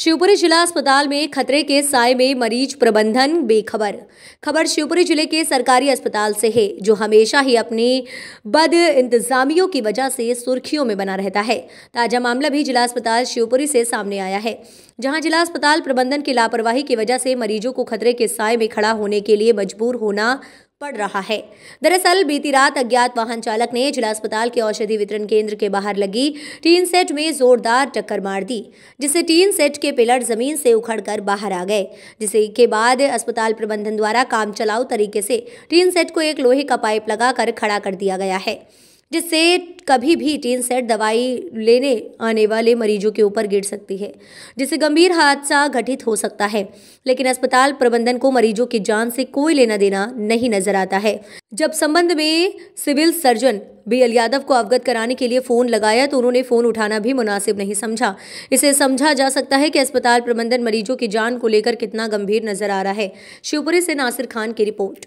शिवपुरी जिला अस्पताल में खतरे के साय में मरीज प्रबंधन बेखबर खबर शिवपुरी जिले के सरकारी अस्पताल से है जो हमेशा ही अपनी बद इंतजामियों की वजह से सुर्खियों में बना रहता है ताजा मामला भी जिला अस्पताल शिवपुरी से सामने आया है जहां जिला अस्पताल प्रबंधन की लापरवाही की वजह से मरीजों को खतरे के साय में खड़ा होने के लिए मजबूर होना पड़ रहा है दरअसल बीती रात अज्ञात वाहन चालक ने जिला अस्पताल के औषधि वितरण केंद्र के बाहर लगी टीन सेट में जोरदार टक्कर मार दी जिससे टीन सेट के पिलर जमीन से उखड़कर बाहर आ गए जिसे के बाद अस्पताल प्रबंधन द्वारा काम चलाऊ तरीके से टीन सेट को एक लोहे का पाइप लगाकर खड़ा कर दिया गया है जिससे कभी भी टीन सेट दवाई लेने आने वाले मरीजों के ऊपर गिर सकती है जिससे गंभीर हादसा घटित हो सकता है लेकिन अस्पताल प्रबंधन को मरीजों की जान से कोई लेना देना नहीं नजर आता है जब संबंध में civil surgeon B L Yadav को अवगत कराने के लिए फोन लगाया तो उन्होंने फोन उठाना भी मुनासिब नहीं समझा इसे समझा जा सकता है कि अस्पताल प्रबंधन मरीजों की जान को लेकर कितना गंभीर नजर आ रहा है शिवपुरी से नासिर खान की रिपोर्ट